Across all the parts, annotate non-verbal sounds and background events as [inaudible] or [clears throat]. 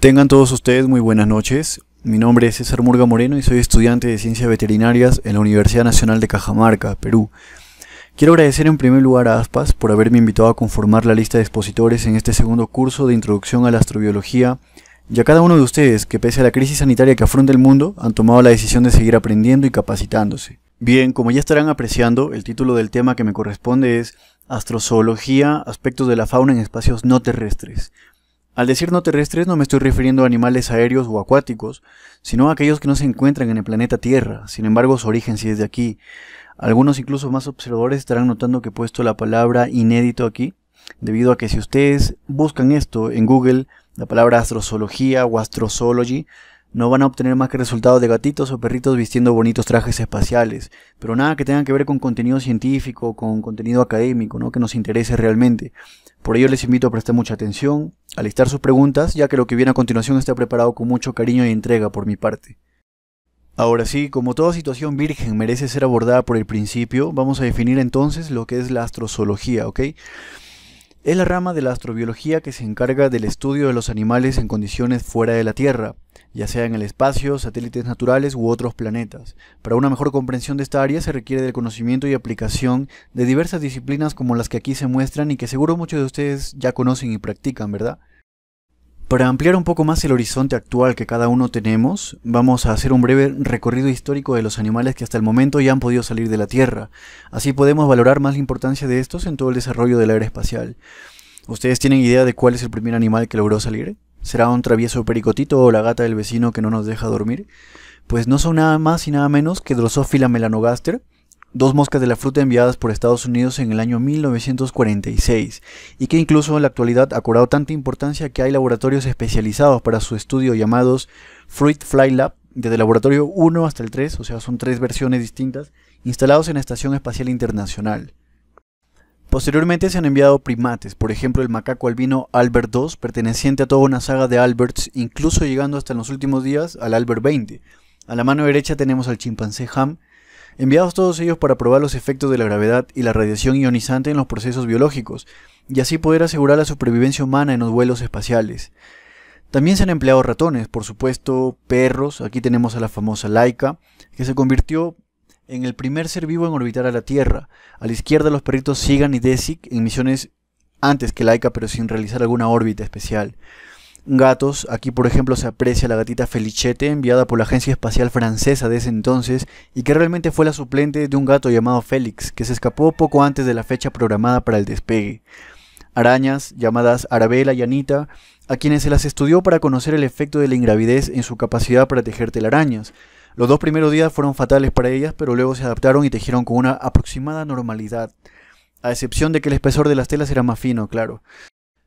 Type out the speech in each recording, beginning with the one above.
Tengan todos ustedes muy buenas noches. Mi nombre es César Murga Moreno y soy estudiante de Ciencias Veterinarias en la Universidad Nacional de Cajamarca, Perú. Quiero agradecer en primer lugar a ASPAS por haberme invitado a conformar la lista de expositores en este segundo curso de Introducción a la Astrobiología y a cada uno de ustedes que pese a la crisis sanitaria que afronta el mundo han tomado la decisión de seguir aprendiendo y capacitándose. Bien, como ya estarán apreciando, el título del tema que me corresponde es Astrozoología, aspectos de la fauna en espacios no terrestres, al decir no terrestres no me estoy refiriendo a animales aéreos o acuáticos, sino a aquellos que no se encuentran en el planeta Tierra, sin embargo su origen sí es de aquí. Algunos incluso más observadores estarán notando que he puesto la palabra inédito aquí, debido a que si ustedes buscan esto en Google, la palabra astrozoología o astrozoology. No van a obtener más que resultados de gatitos o perritos vistiendo bonitos trajes espaciales, pero nada que tengan que ver con contenido científico, con contenido académico, ¿no? que nos interese realmente. Por ello les invito a prestar mucha atención, a listar sus preguntas, ya que lo que viene a continuación está preparado con mucho cariño y entrega por mi parte. Ahora sí, como toda situación virgen merece ser abordada por el principio, vamos a definir entonces lo que es la astrozoología, ¿ok? Es la rama de la astrobiología que se encarga del estudio de los animales en condiciones fuera de la Tierra, ya sea en el espacio, satélites naturales u otros planetas. Para una mejor comprensión de esta área se requiere del conocimiento y aplicación de diversas disciplinas como las que aquí se muestran y que seguro muchos de ustedes ya conocen y practican, ¿verdad? Para ampliar un poco más el horizonte actual que cada uno tenemos, vamos a hacer un breve recorrido histórico de los animales que hasta el momento ya han podido salir de la Tierra. Así podemos valorar más la importancia de estos en todo el desarrollo del área espacial. ¿Ustedes tienen idea de cuál es el primer animal que logró salir? ¿Será un travieso pericotito o la gata del vecino que no nos deja dormir? Pues no son nada más y nada menos que Drosophila melanogaster, dos moscas de la fruta enviadas por Estados Unidos en el año 1946, y que incluso en la actualidad ha cobrado tanta importancia que hay laboratorios especializados para su estudio llamados Fruit Fly Lab, desde el laboratorio 1 hasta el 3, o sea, son tres versiones distintas, instalados en la Estación Espacial Internacional. Posteriormente se han enviado primates, por ejemplo el macaco albino Albert II, perteneciente a toda una saga de Alberts, incluso llegando hasta en los últimos días al Albert 20. A la mano derecha tenemos al chimpancé Ham, enviados todos ellos para probar los efectos de la gravedad y la radiación ionizante en los procesos biológicos, y así poder asegurar la supervivencia humana en los vuelos espaciales. También se han empleado ratones, por supuesto, perros, aquí tenemos a la famosa Laika, que se convirtió en el primer ser vivo en orbitar a la Tierra. A la izquierda los perritos Sigan y Desik en misiones antes que Laika pero sin realizar alguna órbita especial gatos. Aquí, por ejemplo, se aprecia la gatita Felichete, enviada por la Agencia Espacial Francesa de ese entonces, y que realmente fue la suplente de un gato llamado Félix, que se escapó poco antes de la fecha programada para el despegue. Arañas, llamadas Arabella y Anita, a quienes se las estudió para conocer el efecto de la ingravidez en su capacidad para tejer telarañas. Los dos primeros días fueron fatales para ellas, pero luego se adaptaron y tejieron con una aproximada normalidad. A excepción de que el espesor de las telas era más fino, claro.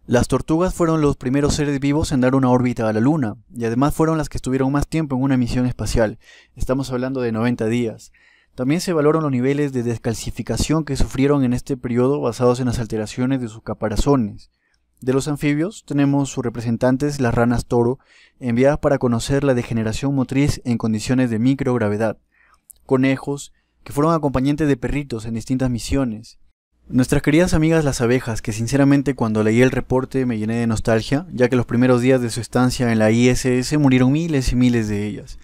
Las tortugas fueron los primeros seres vivos en dar una órbita a la Luna, y además fueron las que estuvieron más tiempo en una misión espacial, estamos hablando de 90 días. También se valoran los niveles de descalcificación que sufrieron en este periodo basados en las alteraciones de sus caparazones. De los anfibios tenemos sus representantes, las ranas toro, enviadas para conocer la degeneración motriz en condiciones de microgravedad. Conejos, que fueron acompañantes de perritos en distintas misiones. Nuestras queridas amigas las abejas, que sinceramente cuando leí el reporte me llené de nostalgia, ya que los primeros días de su estancia en la ISS murieron miles y miles de ellas,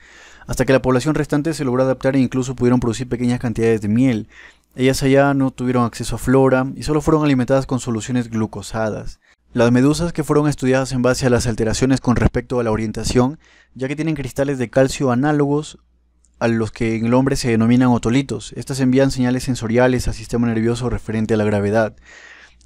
hasta que la población restante se logró adaptar e incluso pudieron producir pequeñas cantidades de miel. Ellas allá no tuvieron acceso a flora y solo fueron alimentadas con soluciones glucosadas. Las medusas que fueron estudiadas en base a las alteraciones con respecto a la orientación, ya que tienen cristales de calcio análogos a los que en el hombre se denominan otolitos. Estas envían señales sensoriales al sistema nervioso referente a la gravedad.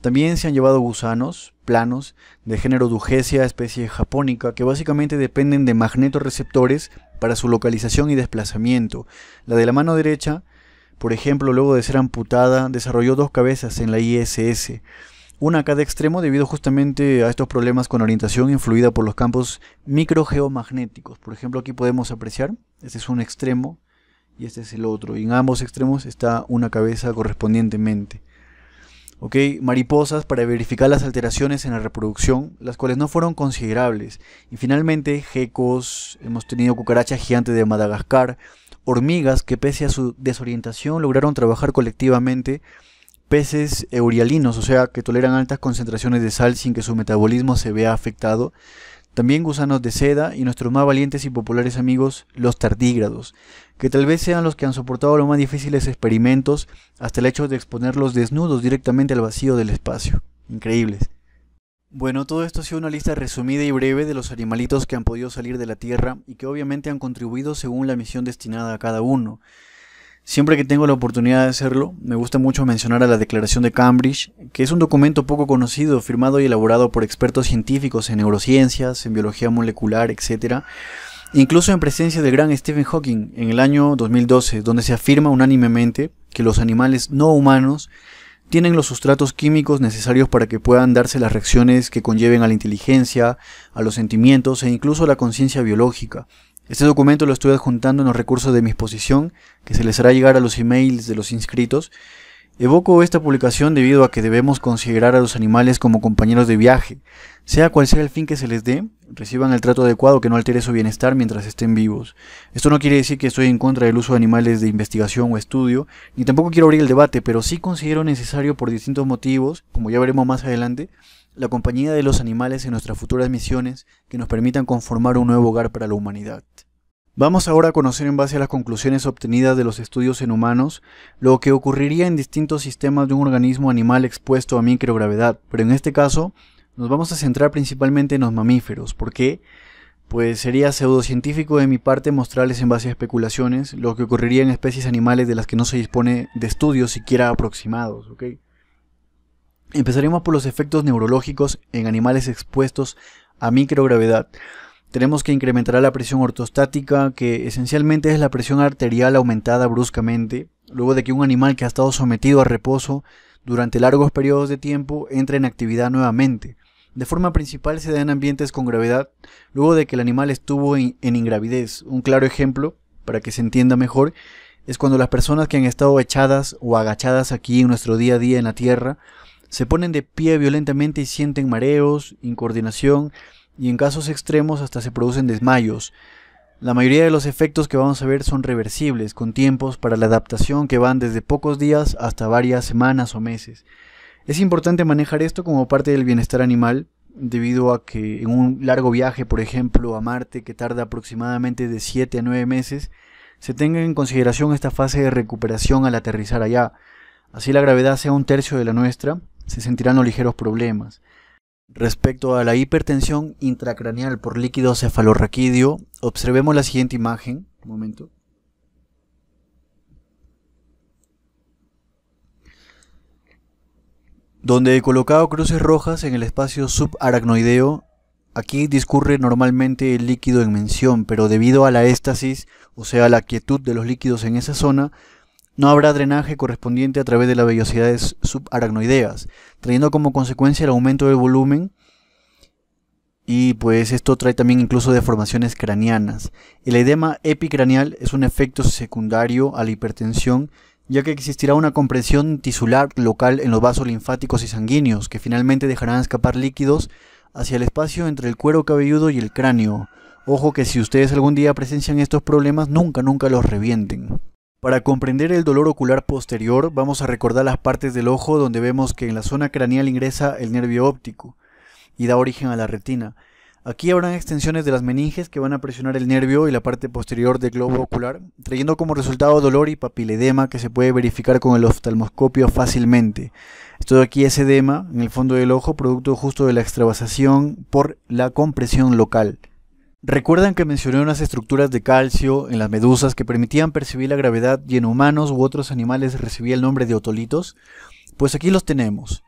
También se han llevado gusanos, planos, de género Dugesia, especie japónica, que básicamente dependen de magnetoreceptores para su localización y desplazamiento. La de la mano derecha, por ejemplo, luego de ser amputada, desarrolló dos cabezas en la ISS una a cada extremo debido justamente a estos problemas con orientación influida por los campos microgeomagnéticos. Por ejemplo, aquí podemos apreciar, este es un extremo y este es el otro. Y en ambos extremos está una cabeza correspondientemente. ¿ok? Mariposas para verificar las alteraciones en la reproducción, las cuales no fueron considerables. Y finalmente, gecos, hemos tenido cucarachas gigantes de Madagascar, hormigas que pese a su desorientación lograron trabajar colectivamente peces eurialinos, o sea, que toleran altas concentraciones de sal sin que su metabolismo se vea afectado, también gusanos de seda y nuestros más valientes y populares amigos, los tardígrados, que tal vez sean los que han soportado los más difíciles experimentos hasta el hecho de exponerlos desnudos directamente al vacío del espacio. Increíbles. Bueno, todo esto ha sido una lista resumida y breve de los animalitos que han podido salir de la Tierra y que obviamente han contribuido según la misión destinada a cada uno. Siempre que tengo la oportunidad de hacerlo, me gusta mucho mencionar a la Declaración de Cambridge, que es un documento poco conocido, firmado y elaborado por expertos científicos en neurociencias, en biología molecular, etc. Incluso en presencia del gran Stephen Hawking en el año 2012, donde se afirma unánimemente que los animales no humanos tienen los sustratos químicos necesarios para que puedan darse las reacciones que conlleven a la inteligencia, a los sentimientos e incluso a la conciencia biológica, este documento lo estoy adjuntando en los recursos de mi exposición, que se les hará llegar a los emails de los inscritos. Evoco esta publicación debido a que debemos considerar a los animales como compañeros de viaje. Sea cual sea el fin que se les dé, reciban el trato adecuado que no altere su bienestar mientras estén vivos. Esto no quiere decir que estoy en contra del uso de animales de investigación o estudio, ni tampoco quiero abrir el debate, pero sí considero necesario por distintos motivos, como ya veremos más adelante, la compañía de los animales en nuestras futuras misiones que nos permitan conformar un nuevo hogar para la humanidad. Vamos ahora a conocer en base a las conclusiones obtenidas de los estudios en humanos lo que ocurriría en distintos sistemas de un organismo animal expuesto a microgravedad, pero en este caso nos vamos a centrar principalmente en los mamíferos. ¿Por qué? Pues sería pseudocientífico de mi parte mostrarles en base a especulaciones lo que ocurriría en especies animales de las que no se dispone de estudios siquiera aproximados, ¿ok? Empezaremos por los efectos neurológicos en animales expuestos a microgravedad. Tenemos que incrementar la presión ortostática, que esencialmente es la presión arterial aumentada bruscamente, luego de que un animal que ha estado sometido a reposo durante largos periodos de tiempo entre en actividad nuevamente. De forma principal se da en ambientes con gravedad, luego de que el animal estuvo en ingravidez. Un claro ejemplo, para que se entienda mejor, es cuando las personas que han estado echadas o agachadas aquí en nuestro día a día en la Tierra se ponen de pie violentamente y sienten mareos, incoordinación y en casos extremos hasta se producen desmayos. La mayoría de los efectos que vamos a ver son reversibles, con tiempos para la adaptación que van desde pocos días hasta varias semanas o meses. Es importante manejar esto como parte del bienestar animal, debido a que en un largo viaje, por ejemplo, a Marte, que tarda aproximadamente de 7 a 9 meses, se tenga en consideración esta fase de recuperación al aterrizar allá. Así la gravedad sea un tercio de la nuestra, se sentirán los ligeros problemas. Respecto a la hipertensión intracraneal por líquido cefalorraquídeo, observemos la siguiente imagen. momento. Donde he colocado cruces rojas en el espacio subaracnoideo, aquí discurre normalmente el líquido en mención, pero debido a la éstasis, o sea, la quietud de los líquidos en esa zona, no habrá drenaje correspondiente a través de las vellosidades subaracnoideas, trayendo como consecuencia el aumento del volumen y pues esto trae también incluso deformaciones cranianas. El edema epicraneal es un efecto secundario a la hipertensión, ya que existirá una compresión tisular local en los vasos linfáticos y sanguíneos, que finalmente dejarán escapar líquidos hacia el espacio entre el cuero cabelludo y el cráneo. Ojo que si ustedes algún día presencian estos problemas, nunca, nunca los revienten. Para comprender el dolor ocular posterior, vamos a recordar las partes del ojo donde vemos que en la zona craneal ingresa el nervio óptico y da origen a la retina. Aquí habrán extensiones de las meninges que van a presionar el nervio y la parte posterior del globo ocular, trayendo como resultado dolor y papiledema que se puede verificar con el oftalmoscopio fácilmente. Esto de aquí es edema en el fondo del ojo, producto justo de la extravasación por la compresión local. ¿Recuerdan que mencioné unas estructuras de calcio en las medusas que permitían percibir la gravedad y en humanos u otros animales recibía el nombre de otolitos? Pues aquí los tenemos.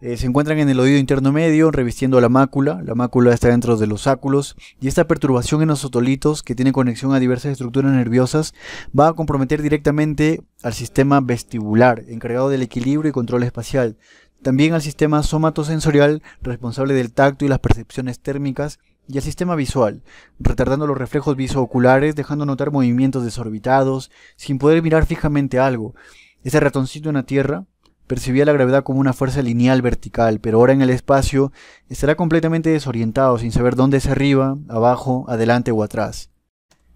Eh, se encuentran en el oído interno medio, revistiendo la mácula. La mácula está dentro de los áculos y esta perturbación en los otolitos, que tiene conexión a diversas estructuras nerviosas, va a comprometer directamente al sistema vestibular, encargado del equilibrio y control espacial. También al sistema somatosensorial, responsable del tacto y las percepciones térmicas y el sistema visual, retardando los reflejos visooculares, dejando notar movimientos desorbitados, sin poder mirar fijamente algo. Ese ratoncito en la Tierra percibía la gravedad como una fuerza lineal vertical, pero ahora en el espacio estará completamente desorientado, sin saber dónde es arriba, abajo, adelante o atrás.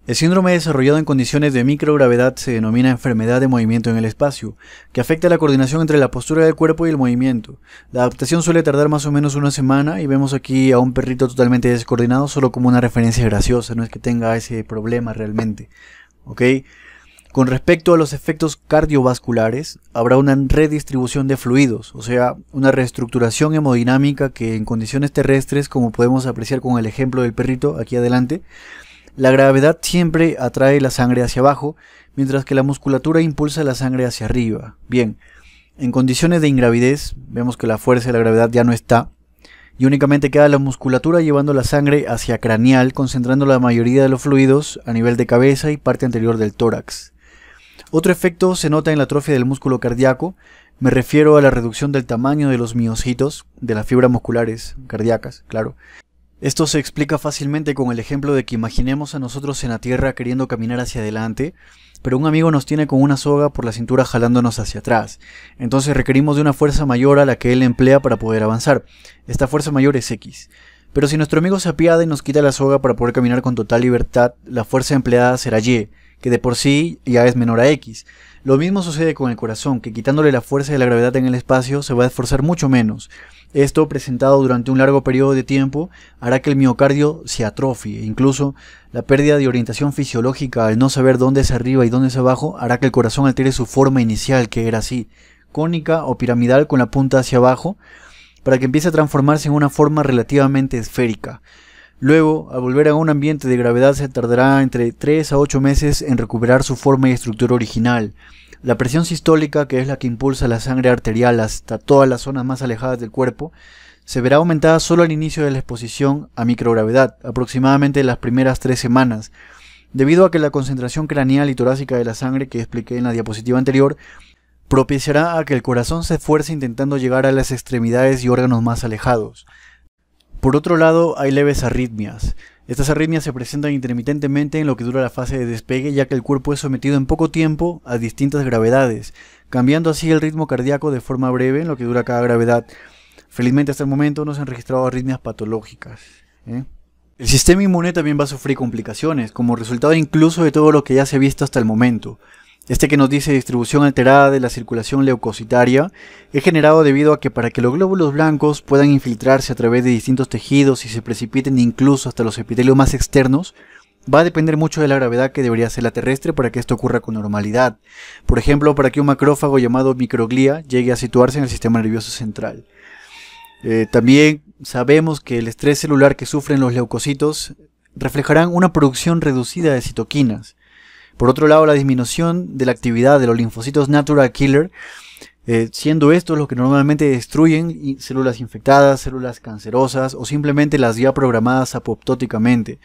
El síndrome desarrollado en condiciones de microgravedad se denomina enfermedad de movimiento en el espacio, que afecta la coordinación entre la postura del cuerpo y el movimiento. La adaptación suele tardar más o menos una semana y vemos aquí a un perrito totalmente descoordinado solo como una referencia graciosa, no es que tenga ese problema realmente. Con respecto a los efectos cardiovasculares, habrá una redistribución de fluidos, o sea, una reestructuración hemodinámica que en condiciones terrestres, como podemos apreciar con el ejemplo del perrito aquí adelante, la gravedad siempre atrae la sangre hacia abajo, mientras que la musculatura impulsa la sangre hacia arriba. Bien, en condiciones de ingravidez, vemos que la fuerza de la gravedad ya no está, y únicamente queda la musculatura llevando la sangre hacia craneal, concentrando la mayoría de los fluidos a nivel de cabeza y parte anterior del tórax. Otro efecto se nota en la atrofia del músculo cardíaco, me refiero a la reducción del tamaño de los miocitos, de las fibras musculares cardíacas, claro, esto se explica fácilmente con el ejemplo de que imaginemos a nosotros en la Tierra queriendo caminar hacia adelante, pero un amigo nos tiene con una soga por la cintura jalándonos hacia atrás. Entonces requerimos de una fuerza mayor a la que él emplea para poder avanzar. Esta fuerza mayor es X. Pero si nuestro amigo se apiada y nos quita la soga para poder caminar con total libertad, la fuerza empleada será Y, que de por sí ya es menor a X. Lo mismo sucede con el corazón, que quitándole la fuerza de la gravedad en el espacio se va a esforzar mucho menos. Esto, presentado durante un largo periodo de tiempo, hará que el miocardio se atrofie. Incluso la pérdida de orientación fisiológica al no saber dónde es arriba y dónde es abajo hará que el corazón altere su forma inicial, que era así, cónica o piramidal con la punta hacia abajo, para que empiece a transformarse en una forma relativamente esférica. Luego, al volver a un ambiente de gravedad se tardará entre 3 a 8 meses en recuperar su forma y estructura original. La presión sistólica, que es la que impulsa la sangre arterial hasta todas las zonas más alejadas del cuerpo, se verá aumentada solo al inicio de la exposición a microgravedad, aproximadamente las primeras 3 semanas, debido a que la concentración craneal y torácica de la sangre que expliqué en la diapositiva anterior propiciará a que el corazón se esfuerce intentando llegar a las extremidades y órganos más alejados. Por otro lado, hay leves arritmias. Estas arritmias se presentan intermitentemente en lo que dura la fase de despegue, ya que el cuerpo es sometido en poco tiempo a distintas gravedades, cambiando así el ritmo cardíaco de forma breve en lo que dura cada gravedad. Felizmente hasta el momento no se han registrado arritmias patológicas. ¿eh? El sistema inmune también va a sufrir complicaciones, como resultado incluso de todo lo que ya se ha visto hasta el momento. Este que nos dice distribución alterada de la circulación leucocitaria es generado debido a que para que los glóbulos blancos puedan infiltrarse a través de distintos tejidos y se precipiten incluso hasta los epitelios más externos, va a depender mucho de la gravedad que debería ser la terrestre para que esto ocurra con normalidad. Por ejemplo, para que un macrófago llamado microglía llegue a situarse en el sistema nervioso central. Eh, también sabemos que el estrés celular que sufren los leucocitos reflejarán una producción reducida de citoquinas, por otro lado, la disminución de la actividad de los linfocitos natural killer, eh, siendo estos los que normalmente destruyen células infectadas, células cancerosas o simplemente las ya programadas apoptóticamente.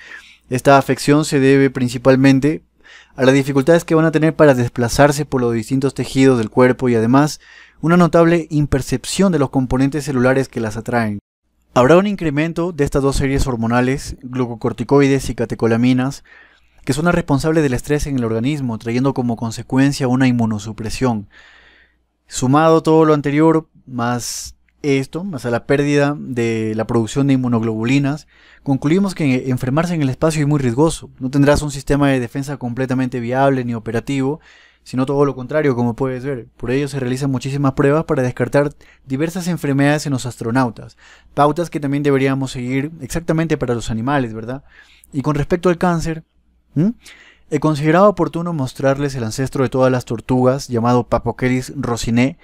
Esta afección se debe principalmente a las dificultades que van a tener para desplazarse por los distintos tejidos del cuerpo y además una notable impercepción de los componentes celulares que las atraen. Habrá un incremento de estas dos series hormonales, glucocorticoides y catecolaminas, que son las responsables del estrés en el organismo, trayendo como consecuencia una inmunosupresión. Sumado todo lo anterior, más esto, más a la pérdida de la producción de inmunoglobulinas, concluimos que enfermarse en el espacio es muy riesgoso. No tendrás un sistema de defensa completamente viable ni operativo, sino todo lo contrario, como puedes ver. Por ello se realizan muchísimas pruebas para descartar diversas enfermedades en los astronautas, pautas que también deberíamos seguir exactamente para los animales, ¿verdad? Y con respecto al cáncer, ¿Mm? He considerado oportuno mostrarles el ancestro de todas las tortugas, llamado Papoqueris rosiné,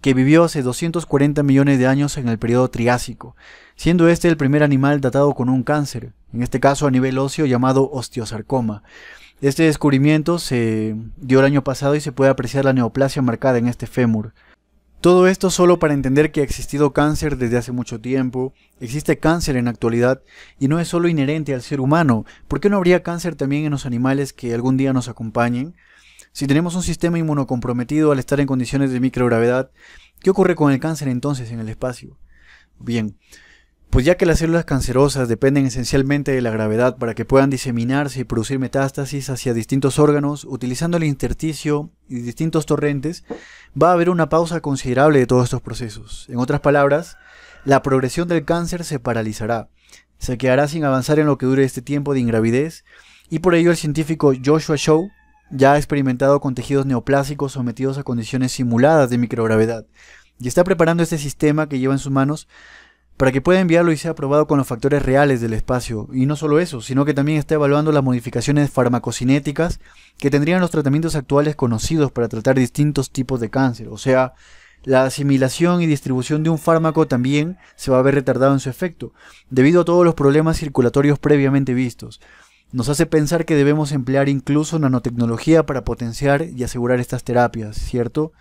que vivió hace 240 millones de años en el periodo Triásico, siendo este el primer animal datado con un cáncer, en este caso a nivel óseo llamado osteosarcoma. Este descubrimiento se dio el año pasado y se puede apreciar la neoplasia marcada en este fémur. Todo esto solo para entender que ha existido cáncer desde hace mucho tiempo, existe cáncer en la actualidad y no es solo inherente al ser humano. ¿Por qué no habría cáncer también en los animales que algún día nos acompañen? Si tenemos un sistema inmunocomprometido al estar en condiciones de microgravedad, ¿qué ocurre con el cáncer entonces en el espacio? Bien, pues ya que las células cancerosas dependen esencialmente de la gravedad para que puedan diseminarse y producir metástasis hacia distintos órganos, utilizando el intersticio y distintos torrentes, va a haber una pausa considerable de todos estos procesos. En otras palabras, la progresión del cáncer se paralizará, se quedará sin avanzar en lo que dure este tiempo de ingravidez, y por ello el científico Joshua Shaw ya ha experimentado con tejidos neoplásicos sometidos a condiciones simuladas de microgravedad, y está preparando este sistema que lleva en sus manos para que pueda enviarlo y sea aprobado con los factores reales del espacio. Y no solo eso, sino que también está evaluando las modificaciones farmacocinéticas que tendrían los tratamientos actuales conocidos para tratar distintos tipos de cáncer. O sea, la asimilación y distribución de un fármaco también se va a ver retardado en su efecto, debido a todos los problemas circulatorios previamente vistos. Nos hace pensar que debemos emplear incluso nanotecnología para potenciar y asegurar estas terapias, ¿cierto?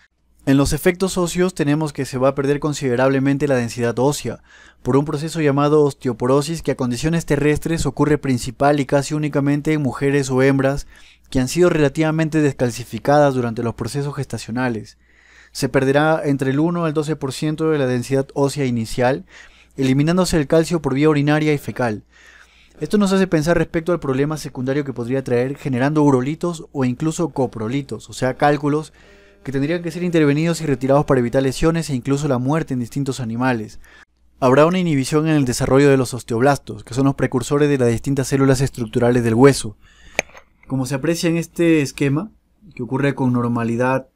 En los efectos óseos tenemos que se va a perder considerablemente la densidad ósea, por un proceso llamado osteoporosis que a condiciones terrestres ocurre principal y casi únicamente en mujeres o hembras que han sido relativamente descalcificadas durante los procesos gestacionales. Se perderá entre el 1 al 12% de la densidad ósea inicial, eliminándose el calcio por vía urinaria y fecal. Esto nos hace pensar respecto al problema secundario que podría traer generando urolitos o incluso coprolitos, o sea, cálculos que tendrían que ser intervenidos y retirados para evitar lesiones e incluso la muerte en distintos animales. Habrá una inhibición en el desarrollo de los osteoblastos, que son los precursores de las distintas células estructurales del hueso. Como se aprecia en este esquema, que ocurre con normalidad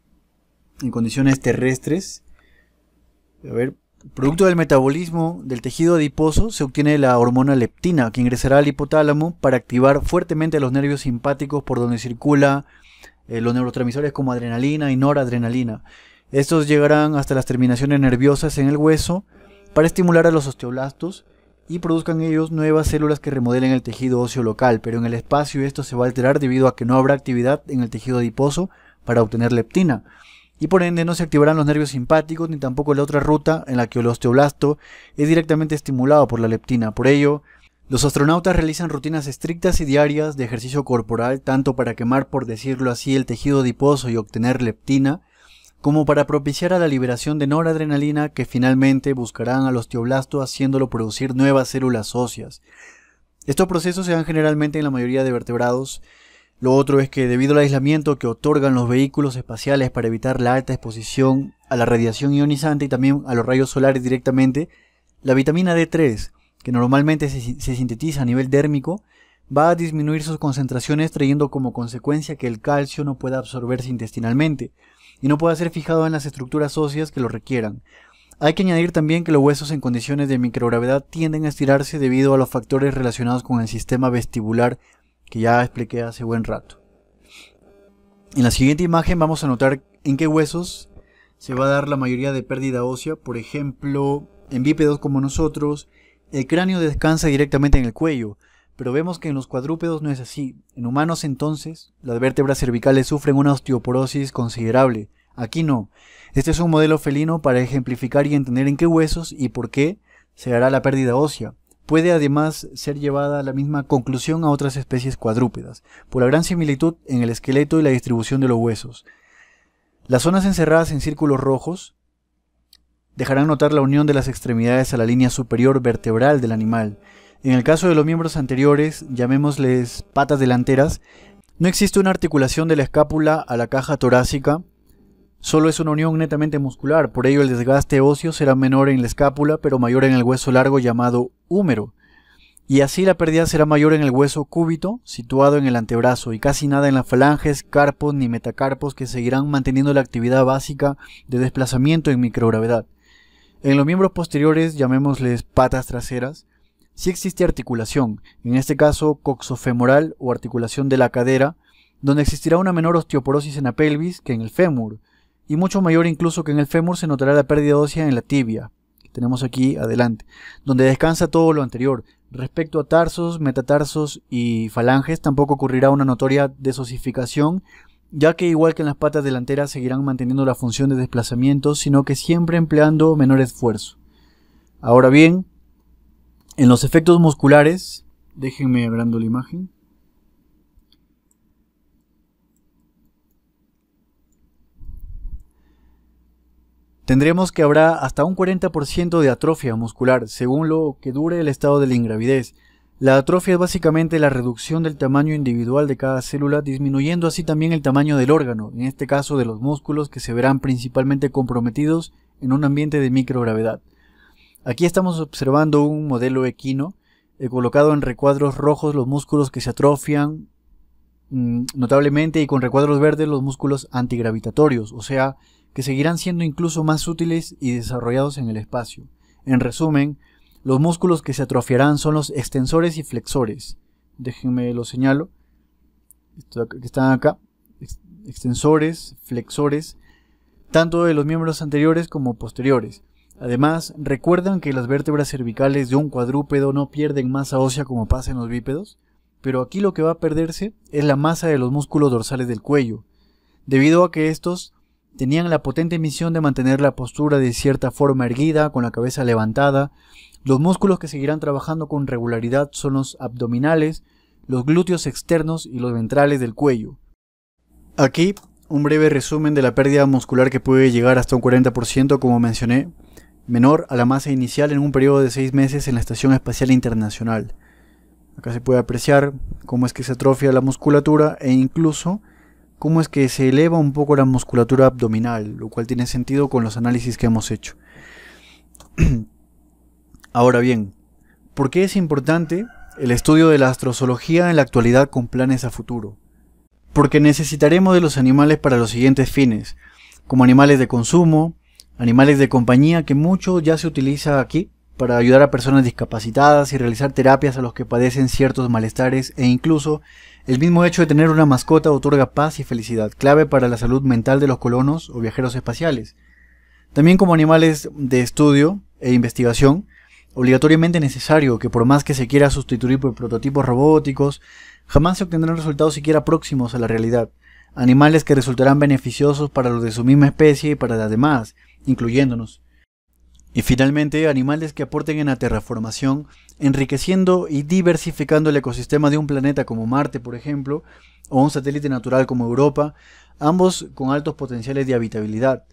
en condiciones terrestres, producto del metabolismo del tejido adiposo se obtiene la hormona leptina, que ingresará al hipotálamo para activar fuertemente los nervios simpáticos por donde circula eh, los neurotransmisores como adrenalina y noradrenalina. Estos llegarán hasta las terminaciones nerviosas en el hueso para estimular a los osteoblastos y produzcan ellos nuevas células que remodelen el tejido óseo local, pero en el espacio esto se va a alterar debido a que no habrá actividad en el tejido adiposo para obtener leptina. Y por ende no se activarán los nervios simpáticos ni tampoco la otra ruta en la que el osteoblasto es directamente estimulado por la leptina. Por ello, los astronautas realizan rutinas estrictas y diarias de ejercicio corporal tanto para quemar, por decirlo así, el tejido adiposo y obtener leptina, como para propiciar a la liberación de noradrenalina que finalmente buscarán al osteoblasto haciéndolo producir nuevas células óseas. Estos procesos se dan generalmente en la mayoría de vertebrados. Lo otro es que debido al aislamiento que otorgan los vehículos espaciales para evitar la alta exposición a la radiación ionizante y también a los rayos solares directamente, la vitamina D3, que normalmente se, sintetiza a nivel dérmico, va a disminuir sus concentraciones trayendo como consecuencia que el calcio no pueda absorberse intestinalmente y no pueda ser fijado en las estructuras óseas que lo requieran. Hay que añadir también que los huesos en condiciones de microgravedad tienden a estirarse debido a los factores relacionados con el sistema vestibular que ya expliqué hace buen rato. En la siguiente imagen vamos a notar en qué huesos se va a dar la mayoría de pérdida ósea, por ejemplo, en bípedos como nosotros, el cráneo descansa directamente en el cuello, pero vemos que en los cuadrúpedos no es así. En humanos entonces, las vértebras cervicales sufren una osteoporosis considerable. Aquí no. Este es un modelo felino para ejemplificar y entender en qué huesos y por qué se hará la pérdida ósea. Puede además ser llevada a la misma conclusión a otras especies cuadrúpedas, por la gran similitud en el esqueleto y la distribución de los huesos. Las zonas encerradas en círculos rojos dejarán notar la unión de las extremidades a la línea superior vertebral del animal. En el caso de los miembros anteriores, llamémosles patas delanteras, no existe una articulación de la escápula a la caja torácica, solo es una unión netamente muscular, por ello el desgaste óseo será menor en la escápula, pero mayor en el hueso largo llamado húmero. Y así la pérdida será mayor en el hueso cúbito, situado en el antebrazo, y casi nada en las falanges, carpos ni metacarpos que seguirán manteniendo la actividad básica de desplazamiento en microgravedad. En los miembros posteriores, llamémosles patas traseras, sí existe articulación, en este caso coxofemoral o articulación de la cadera, donde existirá una menor osteoporosis en la pelvis que en el fémur, y mucho mayor incluso que en el fémur se notará la pérdida ósea en la tibia, que tenemos aquí adelante, donde descansa todo lo anterior. Respecto a tarsos, metatarsos y falanges, tampoco ocurrirá una notoria desosificación ya que igual que en las patas delanteras seguirán manteniendo la función de desplazamiento, sino que siempre empleando menor esfuerzo. Ahora bien, en los efectos musculares, déjenme agrando la imagen. Tendremos que habrá hasta un 40% de atrofia muscular, según lo que dure el estado de la ingravidez, la atrofia es básicamente la reducción del tamaño individual de cada célula, disminuyendo así también el tamaño del órgano, en este caso de los músculos que se verán principalmente comprometidos en un ambiente de microgravedad. Aquí estamos observando un modelo equino, he eh, colocado en recuadros rojos los músculos que se atrofian mm, notablemente y con recuadros verdes los músculos antigravitatorios, o sea, que seguirán siendo incluso más útiles y desarrollados en el espacio. En resumen, los músculos que se atrofiarán son los extensores y flexores. Déjenme lo señalo. Que están acá. Extensores, flexores, tanto de los miembros anteriores como posteriores. Además, recuerdan que las vértebras cervicales de un cuadrúpedo no pierden masa ósea como pasa en los bípedos, pero aquí lo que va a perderse es la masa de los músculos dorsales del cuello, debido a que estos tenían la potente misión de mantener la postura de cierta forma erguida, con la cabeza levantada, los músculos que seguirán trabajando con regularidad son los abdominales, los glúteos externos y los ventrales del cuello. Aquí, un breve resumen de la pérdida muscular que puede llegar hasta un 40%, como mencioné, menor a la masa inicial en un periodo de 6 meses en la Estación Espacial Internacional. Acá se puede apreciar cómo es que se atrofia la musculatura e incluso cómo es que se eleva un poco la musculatura abdominal, lo cual tiene sentido con los análisis que hemos hecho. [clears throat] Ahora bien, ¿por qué es importante el estudio de la astrozoología en la actualidad con planes a futuro? Porque necesitaremos de los animales para los siguientes fines, como animales de consumo, animales de compañía, que mucho ya se utiliza aquí para ayudar a personas discapacitadas y realizar terapias a los que padecen ciertos malestares e incluso el mismo hecho de tener una mascota otorga paz y felicidad, clave para la salud mental de los colonos o viajeros espaciales. También como animales de estudio e investigación, obligatoriamente necesario que por más que se quiera sustituir por prototipos robóticos, jamás se obtendrán resultados siquiera próximos a la realidad, animales que resultarán beneficiosos para los de su misma especie y para las demás, incluyéndonos. Y finalmente, animales que aporten en la terraformación, enriqueciendo y diversificando el ecosistema de un planeta como Marte, por ejemplo, o un satélite natural como Europa, ambos con altos potenciales de habitabilidad.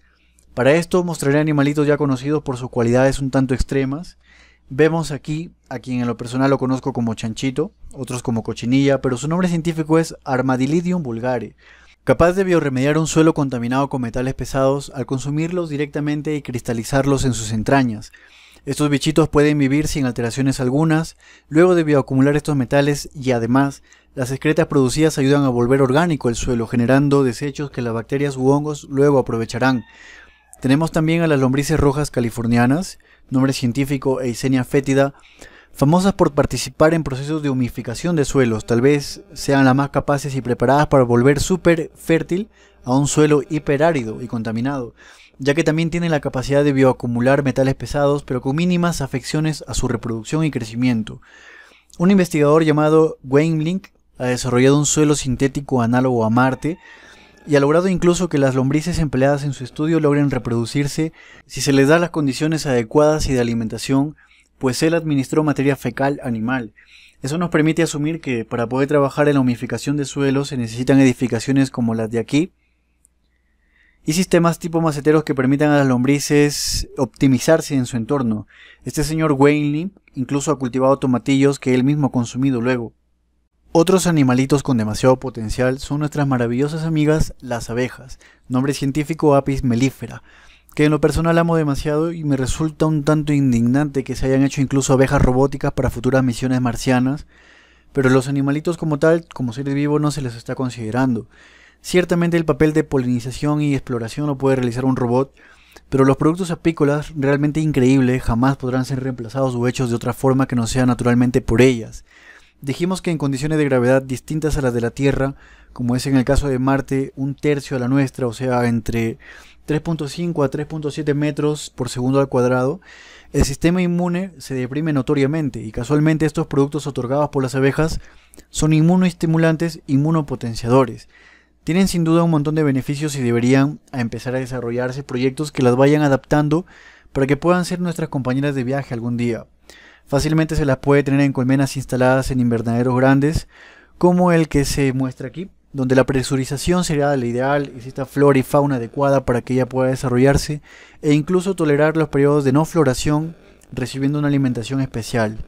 Para esto mostraré animalitos ya conocidos por sus cualidades un tanto extremas, Vemos aquí a quien en lo personal lo conozco como chanchito, otros como cochinilla, pero su nombre científico es Armadilidium vulgare, capaz de bioremediar un suelo contaminado con metales pesados al consumirlos directamente y cristalizarlos en sus entrañas. Estos bichitos pueden vivir sin alteraciones algunas, luego de bioacumular estos metales y además las excretas producidas ayudan a volver orgánico el suelo, generando desechos que las bacterias u hongos luego aprovecharán. Tenemos también a las lombrices rojas californianas, nombre científico Eisenia fétida, famosas por participar en procesos de humificación de suelos, tal vez sean las más capaces y preparadas para volver súper fértil a un suelo hiperárido y contaminado, ya que también tienen la capacidad de bioacumular metales pesados, pero con mínimas afecciones a su reproducción y crecimiento. Un investigador llamado Wayne Link ha desarrollado un suelo sintético análogo a Marte, y ha logrado incluso que las lombrices empleadas en su estudio logren reproducirse si se les da las condiciones adecuadas y de alimentación, pues él administró materia fecal animal. Eso nos permite asumir que para poder trabajar en la humificación de suelos se necesitan edificaciones como las de aquí y sistemas tipo maceteros que permitan a las lombrices optimizarse en su entorno. Este señor Wainley incluso ha cultivado tomatillos que él mismo ha consumido luego. Otros animalitos con demasiado potencial son nuestras maravillosas amigas las abejas, nombre científico Apis mellifera, que en lo personal amo demasiado y me resulta un tanto indignante que se hayan hecho incluso abejas robóticas para futuras misiones marcianas, pero los animalitos como tal, como seres vivos, no se les está considerando. Ciertamente el papel de polinización y exploración lo puede realizar un robot, pero los productos apícolas realmente increíbles jamás podrán ser reemplazados o hechos de otra forma que no sea naturalmente por ellas. Dijimos que en condiciones de gravedad distintas a las de la Tierra, como es en el caso de Marte, un tercio a la nuestra, o sea, entre 3.5 a 3.7 metros por segundo al cuadrado, el sistema inmune se deprime notoriamente y casualmente estos productos otorgados por las abejas son inmunoestimulantes, inmunopotenciadores. Tienen sin duda un montón de beneficios y deberían empezar a desarrollarse proyectos que las vayan adaptando para que puedan ser nuestras compañeras de viaje algún día. Fácilmente se las puede tener en colmenas instaladas en invernaderos grandes, como el que se muestra aquí, donde la presurización sería la ideal, exista flora y fauna adecuada para que ella pueda desarrollarse e incluso tolerar los periodos de no floración recibiendo una alimentación especial.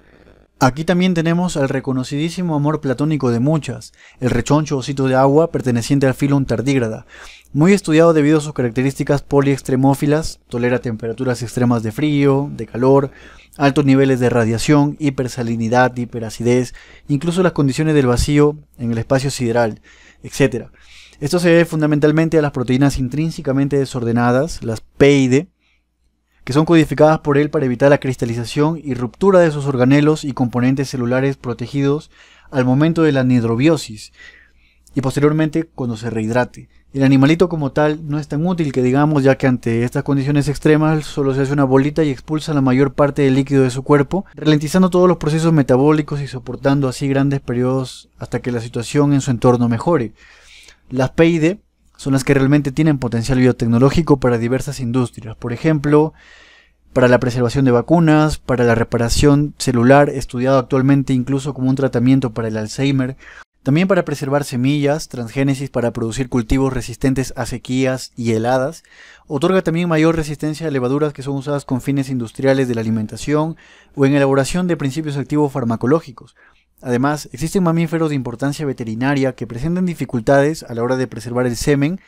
Aquí también tenemos al reconocidísimo amor platónico de muchas, el rechoncho osito de agua perteneciente al filum tardígrada, muy estudiado debido a sus características poliextremófilas, tolera temperaturas extremas de frío, de calor, altos niveles de radiación, hipersalinidad, hiperacidez, incluso las condiciones del vacío en el espacio sideral, etc. Esto se debe fundamentalmente a las proteínas intrínsecamente desordenadas, las PID, que son codificadas por él para evitar la cristalización y ruptura de sus organelos y componentes celulares protegidos al momento de la nidrobiosis y posteriormente cuando se rehidrate. El animalito como tal no es tan útil que digamos ya que ante estas condiciones extremas solo se hace una bolita y expulsa la mayor parte del líquido de su cuerpo, ralentizando todos los procesos metabólicos y soportando así grandes periodos hasta que la situación en su entorno mejore. Las PID son las que realmente tienen potencial biotecnológico para diversas industrias. Por ejemplo, para la preservación de vacunas, para la reparación celular, estudiado actualmente incluso como un tratamiento para el Alzheimer, también para preservar semillas, transgénesis para producir cultivos resistentes a sequías y heladas, otorga también mayor resistencia a levaduras que son usadas con fines industriales de la alimentación o en elaboración de principios activos farmacológicos, Además, existen mamíferos de importancia veterinaria que presentan dificultades a la hora de preservar el semen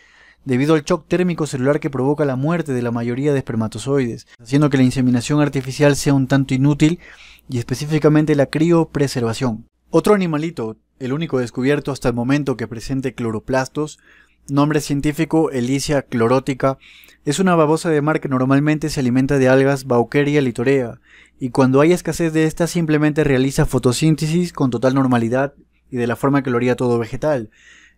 debido al shock térmico celular que provoca la muerte de la mayoría de espermatozoides, haciendo que la inseminación artificial sea un tanto inútil y específicamente la criopreservación. Otro animalito, el único descubierto hasta el momento que presente cloroplastos, Nombre científico Elicia clorótica. Es una babosa de mar que normalmente se alimenta de algas bauqueria litorea y cuando hay escasez de estas simplemente realiza fotosíntesis con total normalidad y de la forma que lo haría todo vegetal.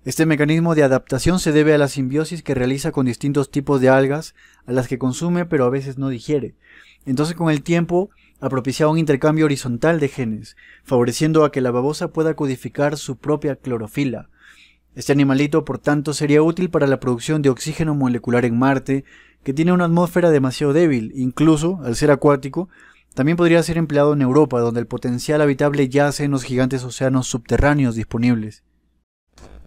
Este mecanismo de adaptación se debe a la simbiosis que realiza con distintos tipos de algas a las que consume pero a veces no digiere. Entonces con el tiempo ha propiciado un intercambio horizontal de genes, favoreciendo a que la babosa pueda codificar su propia clorofila. Este animalito, por tanto, sería útil para la producción de oxígeno molecular en Marte, que tiene una atmósfera demasiado débil, incluso, al ser acuático, también podría ser empleado en Europa, donde el potencial habitable yace en los gigantes océanos subterráneos disponibles.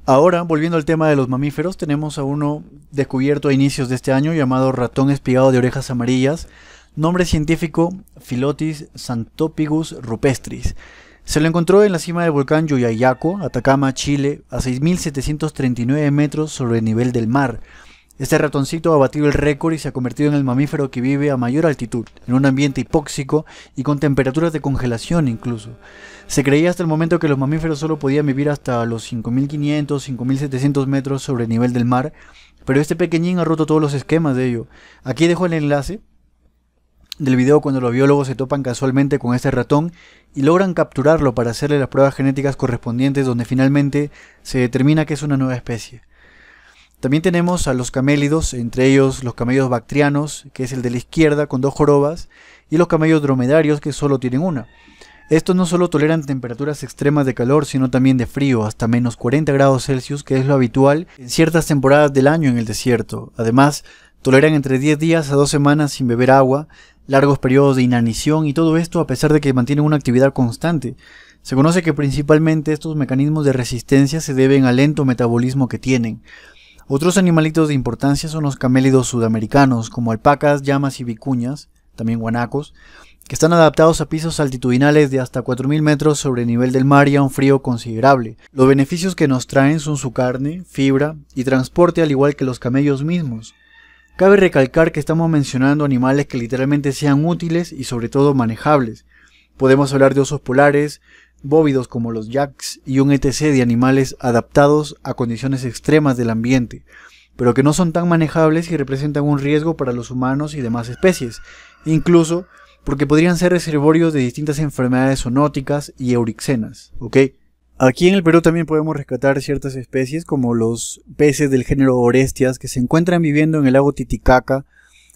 Ahora, volviendo al tema de los mamíferos, tenemos a uno descubierto a inicios de este año llamado ratón espigado de orejas amarillas, nombre científico Philotis santopigus rupestris, se lo encontró en la cima del volcán Yuyayaco, Atacama, Chile, a 6.739 metros sobre el nivel del mar. Este ratoncito ha batido el récord y se ha convertido en el mamífero que vive a mayor altitud, en un ambiente hipóxico y con temperaturas de congelación incluso. Se creía hasta el momento que los mamíferos solo podían vivir hasta los 5.500, 5.700 metros sobre el nivel del mar, pero este pequeñín ha roto todos los esquemas de ello. Aquí dejo el enlace del video cuando los biólogos se topan casualmente con este ratón y logran capturarlo para hacerle las pruebas genéticas correspondientes donde finalmente se determina que es una nueva especie. También tenemos a los camélidos, entre ellos los camellos bactrianos, que es el de la izquierda con dos jorobas, y los camellos dromedarios que solo tienen una. Estos no solo toleran temperaturas extremas de calor, sino también de frío, hasta menos 40 grados Celsius, que es lo habitual en ciertas temporadas del año en el desierto. Además, toleran entre 10 días a 2 semanas sin beber agua, largos periodos de inanición y todo esto a pesar de que mantienen una actividad constante. Se conoce que principalmente estos mecanismos de resistencia se deben al lento metabolismo que tienen. Otros animalitos de importancia son los camélidos sudamericanos, como alpacas, llamas y vicuñas, también guanacos, que están adaptados a pisos altitudinales de hasta 4.000 metros sobre el nivel del mar y a un frío considerable. Los beneficios que nos traen son su carne, fibra y transporte al igual que los camellos mismos. Cabe recalcar que estamos mencionando animales que literalmente sean útiles y sobre todo manejables. Podemos hablar de osos polares, bóvidos como los jacks y un etc de animales adaptados a condiciones extremas del ambiente, pero que no son tan manejables y representan un riesgo para los humanos y demás especies, incluso porque podrían ser reservorios de distintas enfermedades zoonóticas y eurixenas, ¿ok? Aquí en el Perú también podemos rescatar ciertas especies como los peces del género Orestias que se encuentran viviendo en el lago Titicaca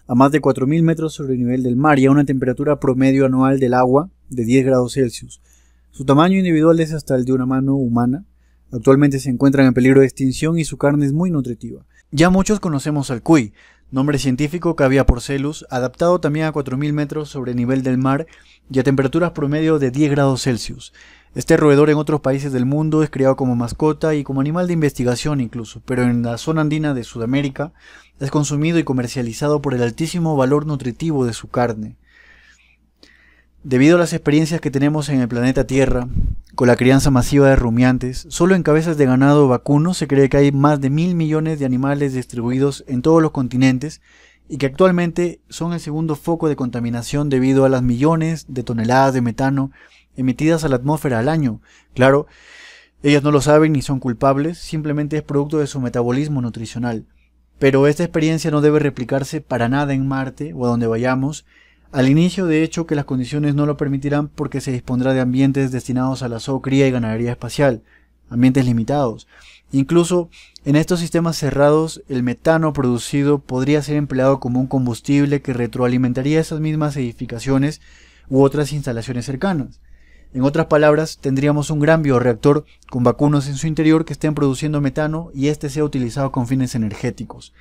a más de 4.000 metros sobre el nivel del mar y a una temperatura promedio anual del agua de 10 grados Celsius. Su tamaño individual es hasta el de una mano humana. Actualmente se encuentran en peligro de extinción y su carne es muy nutritiva. Ya muchos conocemos al cuy, nombre científico que había por celus, adaptado también a 4.000 metros sobre el nivel del mar y a temperaturas promedio de 10 grados Celsius. Este roedor en otros países del mundo es criado como mascota y como animal de investigación incluso, pero en la zona andina de Sudamérica es consumido y comercializado por el altísimo valor nutritivo de su carne. Debido a las experiencias que tenemos en el planeta Tierra, con la crianza masiva de rumiantes, solo en cabezas de ganado vacuno se cree que hay más de mil millones de animales distribuidos en todos los continentes y que actualmente son el segundo foco de contaminación debido a las millones de toneladas de metano emitidas a la atmósfera al año. Claro, ellas no lo saben ni son culpables, simplemente es producto de su metabolismo nutricional. Pero esta experiencia no debe replicarse para nada en Marte o a donde vayamos. Al inicio, de hecho, que las condiciones no lo permitirán porque se dispondrá de ambientes destinados a la zoocría y ganadería espacial, ambientes limitados. Incluso en estos sistemas cerrados, el metano producido podría ser empleado como un combustible que retroalimentaría esas mismas edificaciones u otras instalaciones cercanas. En otras palabras, tendríamos un gran bioreactor con vacunos en su interior que estén produciendo metano y este sea utilizado con fines energéticos.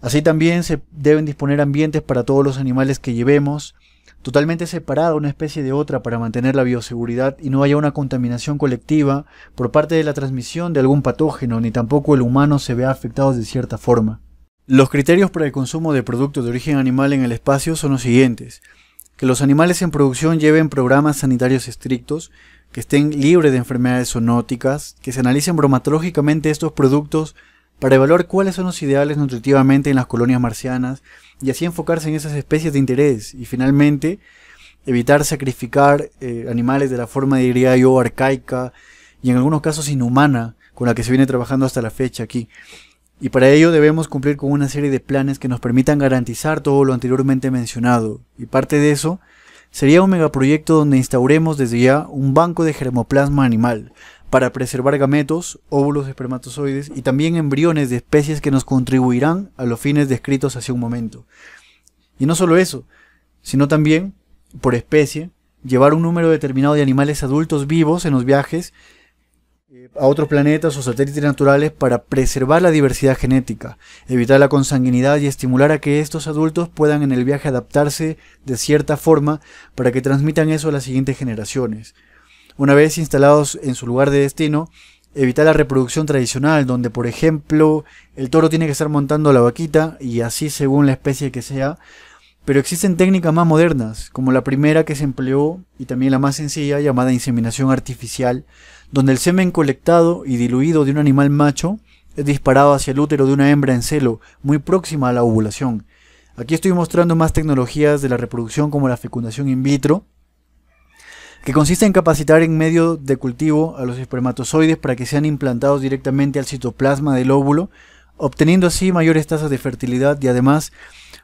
Así también se deben disponer ambientes para todos los animales que llevemos, totalmente separada una especie de otra para mantener la bioseguridad y no haya una contaminación colectiva por parte de la transmisión de algún patógeno, ni tampoco el humano se vea afectado de cierta forma. Los criterios para el consumo de productos de origen animal en el espacio son los siguientes que los animales en producción lleven programas sanitarios estrictos, que estén libres de enfermedades zoonóticas, que se analicen bromatológicamente estos productos para evaluar cuáles son los ideales nutritivamente en las colonias marcianas y así enfocarse en esas especies de interés y finalmente evitar sacrificar eh, animales de la forma diría yo arcaica y en algunos casos inhumana con la que se viene trabajando hasta la fecha aquí. Y para ello debemos cumplir con una serie de planes que nos permitan garantizar todo lo anteriormente mencionado, y parte de eso sería un megaproyecto donde instauremos desde ya un banco de germoplasma animal para preservar gametos, óvulos, espermatozoides y también embriones de especies que nos contribuirán a los fines descritos hace un momento. Y no solo eso, sino también, por especie, llevar un número determinado de animales adultos vivos en los viajes a otros planetas o satélites naturales para preservar la diversidad genética, evitar la consanguinidad y estimular a que estos adultos puedan en el viaje adaptarse de cierta forma para que transmitan eso a las siguientes generaciones. Una vez instalados en su lugar de destino, evitar la reproducción tradicional, donde por ejemplo el toro tiene que estar montando a la vaquita y así según la especie que sea, pero existen técnicas más modernas, como la primera que se empleó y también la más sencilla llamada inseminación artificial, donde el semen colectado y diluido de un animal macho es disparado hacia el útero de una hembra en celo, muy próxima a la ovulación. Aquí estoy mostrando más tecnologías de la reproducción como la fecundación in vitro, que consiste en capacitar en medio de cultivo a los espermatozoides para que sean implantados directamente al citoplasma del óvulo, obteniendo así mayores tasas de fertilidad y además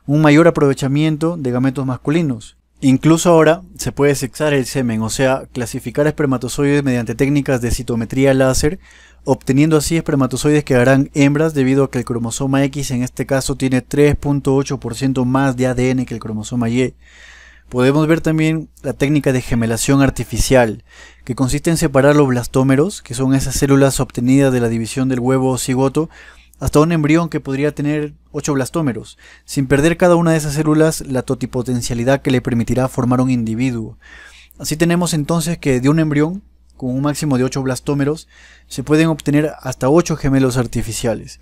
un mayor aprovechamiento de gametos masculinos. Incluso ahora se puede sexar el semen, o sea, clasificar espermatozoides mediante técnicas de citometría láser, obteniendo así espermatozoides que harán hembras debido a que el cromosoma X en este caso tiene 3.8% más de ADN que el cromosoma Y. Podemos ver también la técnica de gemelación artificial, que consiste en separar los blastómeros, que son esas células obtenidas de la división del huevo o cigoto, hasta un embrión que podría tener 8 blastómeros, sin perder cada una de esas células la totipotencialidad que le permitirá formar un individuo. Así tenemos entonces que de un embrión, con un máximo de 8 blastómeros, se pueden obtener hasta 8 gemelos artificiales.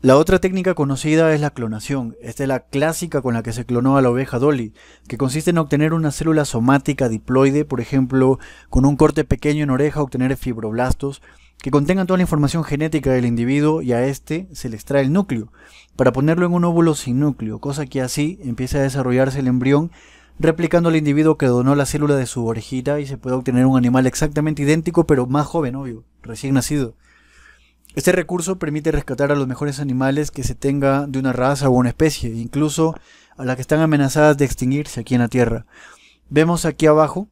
La otra técnica conocida es la clonación. Esta es la clásica con la que se clonó a la oveja Dolly, que consiste en obtener una célula somática diploide, por ejemplo, con un corte pequeño en oreja obtener fibroblastos, que contengan toda la información genética del individuo y a este se le extrae el núcleo, para ponerlo en un óvulo sin núcleo, cosa que así empieza a desarrollarse el embrión, replicando al individuo que donó la célula de su orejita y se puede obtener un animal exactamente idéntico pero más joven, obvio, recién nacido. Este recurso permite rescatar a los mejores animales que se tenga de una raza o una especie, incluso a las que están amenazadas de extinguirse aquí en la Tierra. Vemos aquí abajo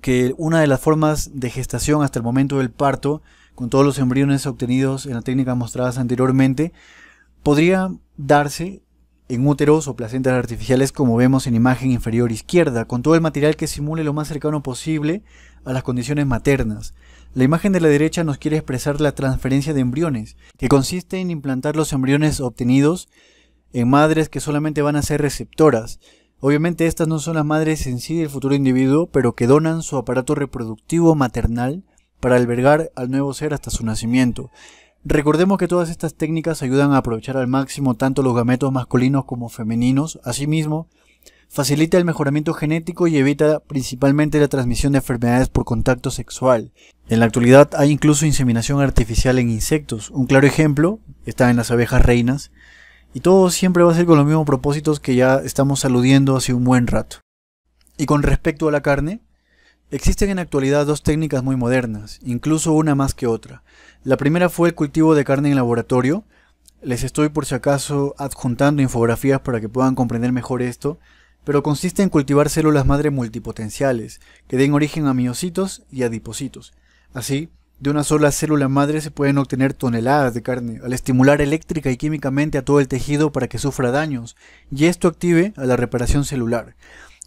que una de las formas de gestación hasta el momento del parto, con todos los embriones obtenidos en la técnica mostradas anteriormente, podría darse en úteros o placentas artificiales como vemos en imagen inferior izquierda, con todo el material que simule lo más cercano posible a las condiciones maternas. La imagen de la derecha nos quiere expresar la transferencia de embriones, que consiste en implantar los embriones obtenidos en madres que solamente van a ser receptoras, Obviamente estas no son las madres en sí del futuro individuo, pero que donan su aparato reproductivo maternal para albergar al nuevo ser hasta su nacimiento. Recordemos que todas estas técnicas ayudan a aprovechar al máximo tanto los gametos masculinos como femeninos, asimismo, facilita el mejoramiento genético y evita principalmente la transmisión de enfermedades por contacto sexual. En la actualidad hay incluso inseminación artificial en insectos. Un claro ejemplo está en las abejas reinas, y todo siempre va a ser con los mismos propósitos que ya estamos aludiendo hace un buen rato. Y con respecto a la carne, existen en actualidad dos técnicas muy modernas, incluso una más que otra. La primera fue el cultivo de carne en laboratorio. Les estoy por si acaso adjuntando infografías para que puedan comprender mejor esto, pero consiste en cultivar células madre multipotenciales, que den origen a miocitos y adipocitos. Así, de una sola célula madre se pueden obtener toneladas de carne, al estimular eléctrica y químicamente a todo el tejido para que sufra daños, y esto active a la reparación celular,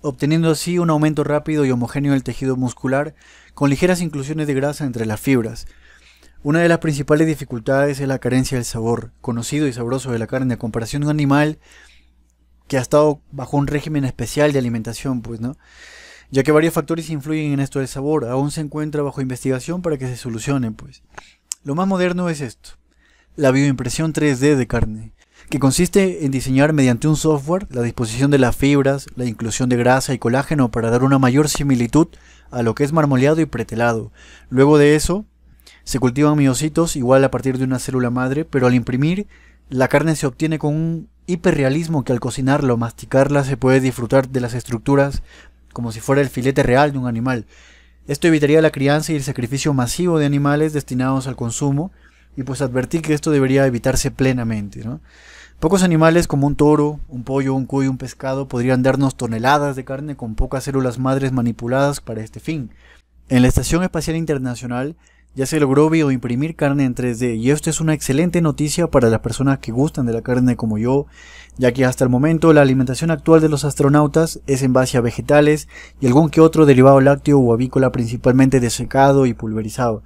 obteniendo así un aumento rápido y homogéneo del tejido muscular, con ligeras inclusiones de grasa entre las fibras. Una de las principales dificultades es la carencia del sabor, conocido y sabroso de la carne, a comparación de un animal que ha estado bajo un régimen especial de alimentación, pues, ¿no? ya que varios factores influyen en esto del sabor, aún se encuentra bajo investigación para que se solucionen pues. Lo más moderno es esto, la bioimpresión 3D de carne, que consiste en diseñar mediante un software la disposición de las fibras, la inclusión de grasa y colágeno para dar una mayor similitud a lo que es marmoleado y pretelado. Luego de eso, se cultivan miocitos igual a partir de una célula madre, pero al imprimir, la carne se obtiene con un hiperrealismo que al cocinarla o masticarla se puede disfrutar de las estructuras como si fuera el filete real de un animal. Esto evitaría la crianza y el sacrificio masivo de animales destinados al consumo, y pues advertí que esto debería evitarse plenamente. Pocos animales como un toro, un pollo, un cuy, un pescado podrían darnos toneladas de carne con pocas células madres manipuladas para este fin. En la Estación Espacial Internacional, ya se logró bioimprimir carne en 3D y esto es una excelente noticia para las personas que gustan de la carne como yo, ya que hasta el momento la alimentación actual de los astronautas es en base a vegetales y algún que otro derivado lácteo o avícola principalmente desecado y pulverizado.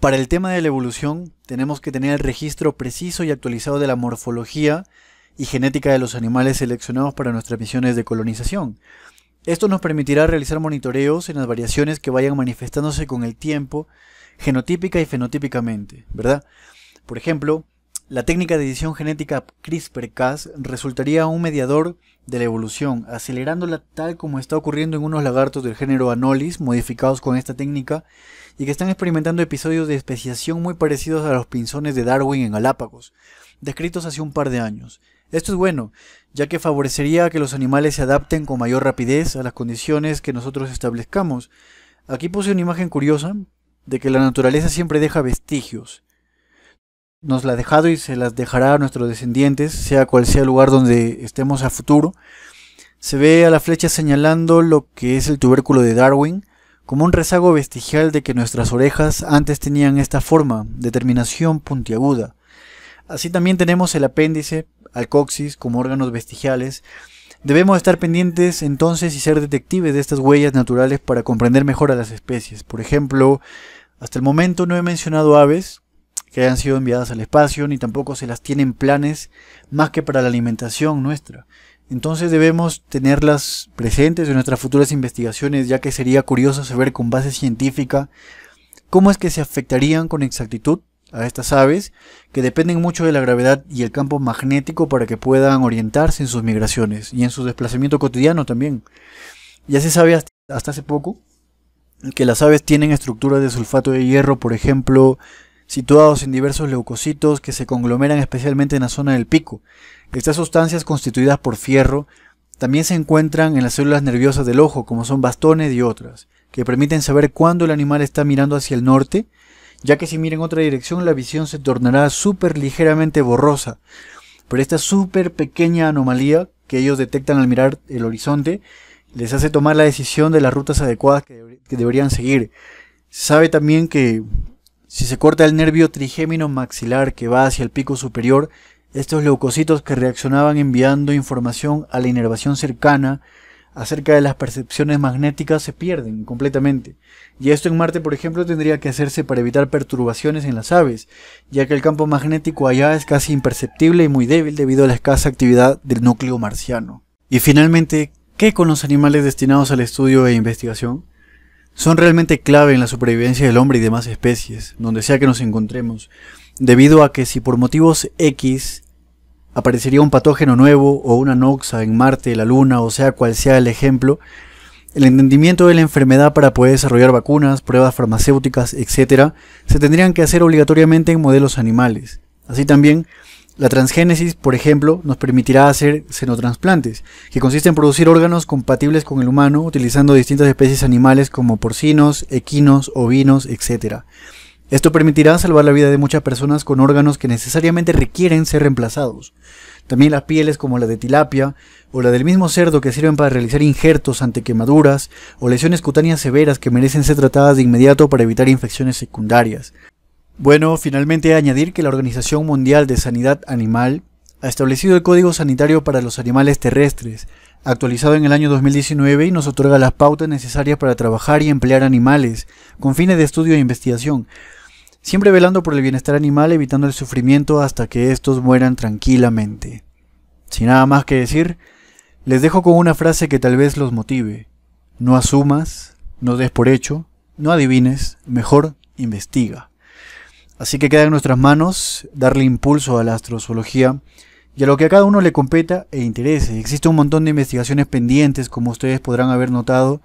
Para el tema de la evolución tenemos que tener el registro preciso y actualizado de la morfología y genética de los animales seleccionados para nuestras misiones de colonización. Esto nos permitirá realizar monitoreos en las variaciones que vayan manifestándose con el tiempo genotípica y fenotípicamente, ¿verdad? Por ejemplo, la técnica de edición genética CRISPR-Cas resultaría un mediador de la evolución, acelerándola tal como está ocurriendo en unos lagartos del género Anolis, modificados con esta técnica, y que están experimentando episodios de especiación muy parecidos a los pinzones de Darwin en Galápagos, descritos hace un par de años. Esto es bueno, ya que favorecería que los animales se adapten con mayor rapidez a las condiciones que nosotros establezcamos. Aquí puse una imagen curiosa de que la naturaleza siempre deja vestigios. Nos la ha dejado y se las dejará a nuestros descendientes, sea cual sea el lugar donde estemos a futuro. Se ve a la flecha señalando lo que es el tubérculo de Darwin, como un rezago vestigial de que nuestras orejas antes tenían esta forma, determinación puntiaguda. Así también tenemos el apéndice, al coxis como órganos vestigiales, Debemos estar pendientes entonces y ser detectives de estas huellas naturales para comprender mejor a las especies. Por ejemplo, hasta el momento no he mencionado aves que hayan sido enviadas al espacio, ni tampoco se las tienen planes más que para la alimentación nuestra. Entonces debemos tenerlas presentes en nuestras futuras investigaciones, ya que sería curioso saber con base científica cómo es que se afectarían con exactitud a estas aves, que dependen mucho de la gravedad y el campo magnético para que puedan orientarse en sus migraciones y en su desplazamiento cotidiano también. Ya se sabe hasta hace poco que las aves tienen estructuras de sulfato de hierro, por ejemplo, situados en diversos leucocitos que se conglomeran especialmente en la zona del pico. Estas sustancias constituidas por fierro también se encuentran en las células nerviosas del ojo, como son bastones y otras, que permiten saber cuándo el animal está mirando hacia el norte ya que si miren en otra dirección la visión se tornará súper ligeramente borrosa. Pero esta súper pequeña anomalía que ellos detectan al mirar el horizonte les hace tomar la decisión de las rutas adecuadas que, deberían seguir. sabe también que si se corta el nervio trigémino maxilar que va hacia el pico superior, estos leucocitos que reaccionaban enviando información a la inervación cercana acerca de las percepciones magnéticas se pierden completamente. Y esto en Marte, por ejemplo, tendría que hacerse para evitar perturbaciones en las aves, ya que el campo magnético allá es casi imperceptible y muy débil debido a la escasa actividad del núcleo marciano. Y finalmente, ¿qué con los animales destinados al estudio e investigación? Son realmente clave en la supervivencia del hombre y demás especies, donde sea que nos encontremos, debido a que si por motivos X aparecería un patógeno nuevo o una noxa en Marte, la Luna, o sea cual sea el ejemplo, el entendimiento de la enfermedad para poder desarrollar vacunas, pruebas farmacéuticas, etc., se tendrían que hacer obligatoriamente en modelos animales. Así también, la transgénesis, por ejemplo, nos permitirá hacer xenotransplantes, que consiste en producir órganos compatibles con el humano utilizando distintas especies animales como porcinos, equinos, ovinos, etc. Esto permitirá salvar la vida de muchas personas con órganos que necesariamente requieren ser reemplazados. También las pieles como la de tilapia o la del mismo cerdo que sirven para realizar injertos ante quemaduras o lesiones cutáneas severas que merecen ser tratadas de inmediato para evitar infecciones secundarias. Bueno, finalmente añadir que la Organización Mundial de Sanidad Animal ha establecido el Código Sanitario para los Animales Terrestres, actualizado en el año 2019 y nos otorga las pautas necesarias para trabajar y emplear animales, con fines de estudio e investigación, siempre velando por el bienestar animal, evitando el sufrimiento hasta que estos mueran tranquilamente. Sin nada más que decir, les dejo con una frase que tal vez los motive. No asumas, no des por hecho, no adivines, mejor investiga. Así que queda en nuestras manos darle impulso a la astrozoología y a lo que a cada uno le competa e interese. Existe un montón de investigaciones pendientes, como ustedes podrán haber notado.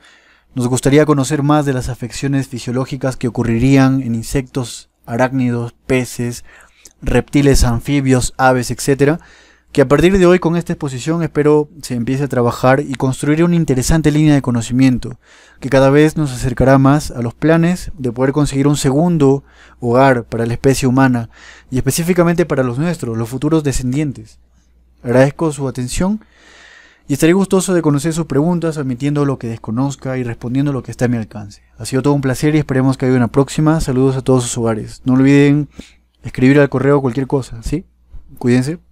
Nos gustaría conocer más de las afecciones fisiológicas que ocurrirían en insectos arácnidos, peces, reptiles, anfibios, aves, etcétera, que a partir de hoy con esta exposición espero se empiece a trabajar y construir una interesante línea de conocimiento que cada vez nos acercará más a los planes de poder conseguir un segundo hogar para la especie humana y específicamente para los nuestros, los futuros descendientes. Agradezco su atención y estaré gustoso de conocer sus preguntas, admitiendo lo que desconozca y respondiendo lo que está a mi alcance. Ha sido todo un placer y esperemos que haya una próxima. Saludos a todos sus hogares. No olviden escribir al correo cualquier cosa, ¿sí? Cuídense.